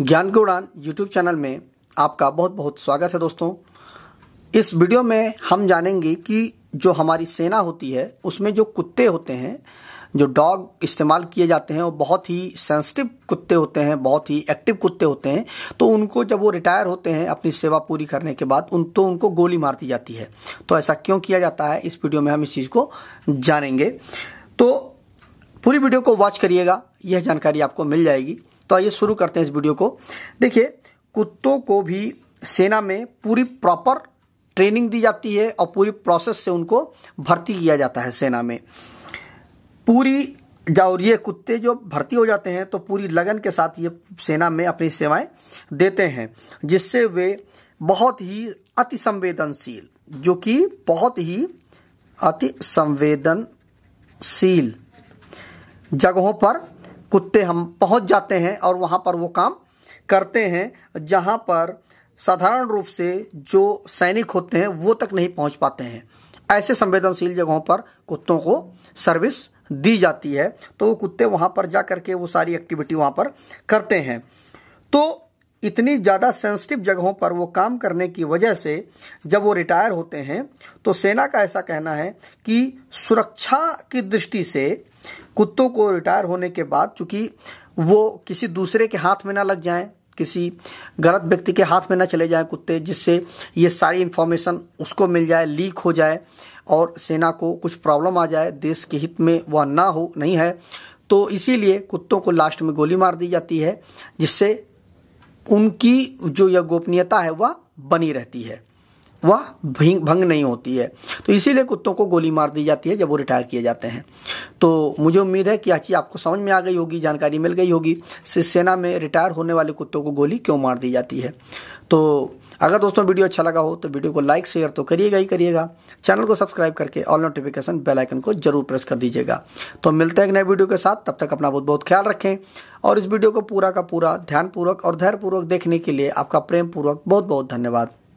ज्ञान की उड़ान यूट्यूब चैनल में आपका बहुत बहुत स्वागत है दोस्तों इस वीडियो में हम जानेंगे कि जो हमारी सेना होती है उसमें जो कुत्ते होते हैं जो डॉग इस्तेमाल किए जाते हैं वो बहुत ही सेंसिटिव कुत्ते होते हैं बहुत ही एक्टिव कुत्ते होते हैं तो उनको जब वो रिटायर होते हैं अपनी सेवा पूरी करने के बाद उन तो उनको गोली मार दी जाती है तो ऐसा क्यों किया जाता है इस वीडियो में हम इस चीज़ को जानेंगे तो पूरी वीडियो को वॉच करिएगा यह जानकारी आपको मिल जाएगी तो आइए शुरू करते हैं इस वीडियो को देखिए कुत्तों को भी सेना में पूरी प्रॉपर ट्रेनिंग दी जाती है और पूरी प्रोसेस से उनको भर्ती किया जाता है सेना में पूरी और ये कुत्ते जो भर्ती हो जाते हैं तो पूरी लगन के साथ ये सेना में अपनी सेवाएं देते हैं जिससे वे बहुत ही अति संवेदनशील जो कि बहुत ही अति संवेदनशील जगहों पर कुत्ते हम पहुंच जाते हैं और वहां पर वो काम करते हैं जहां पर साधारण रूप से जो सैनिक होते हैं वो तक नहीं पहुंच पाते हैं ऐसे संवेदनशील जगहों पर कुत्तों को सर्विस दी जाती है तो वो कुत्ते वहाँ पर जा करके वो सारी एक्टिविटी वहाँ पर करते हैं तो इतनी ज़्यादा सेंसिटिव जगहों पर वो काम करने की वजह से जब वो रिटायर होते हैं तो सेना का ऐसा कहना है कि सुरक्षा की दृष्टि से कुत्तों को रिटायर होने के बाद चूँकि वो किसी दूसरे के हाथ में ना लग जाएं किसी गलत व्यक्ति के हाथ में ना चले जाएं कुत्ते जिससे ये सारी इन्फॉर्मेशन उसको मिल जाए लीक हो जाए और सेना को कुछ प्रॉब्लम आ जाए देश के हित में वह ना हो नहीं है तो इसीलिए कुत्तों को लास्ट में गोली मार दी जाती है जिससे उनकी जो यह गोपनीयता है वह बनी रहती है वह भंग नहीं होती है तो इसीलिए कुत्तों को गोली मार दी जाती है जब वो रिटायर किए जाते हैं तो मुझे उम्मीद है कि यह चीज़ आपको समझ में आ गई होगी जानकारी मिल गई होगी सेना में रिटायर होने वाले कुत्तों को गोली क्यों मार दी जाती है तो अगर दोस्तों वीडियो अच्छा लगा हो तो वीडियो को लाइक शेयर तो करिएगा ही करिएगा चैनल को सब्सक्राइब करके ऑल नोटिफिकेशन बेल आइकन को जरूर प्रेस कर दीजिएगा तो मिलते हैं एक नए वीडियो के साथ तब तक अपना बहुत बहुत ख्याल रखें और इस वीडियो को पूरा का पूरा ध्यानपूर्वक और धैर्यपूर्वक देखने के लिए आपका प्रेम पूर्वक बहुत बहुत धन्यवाद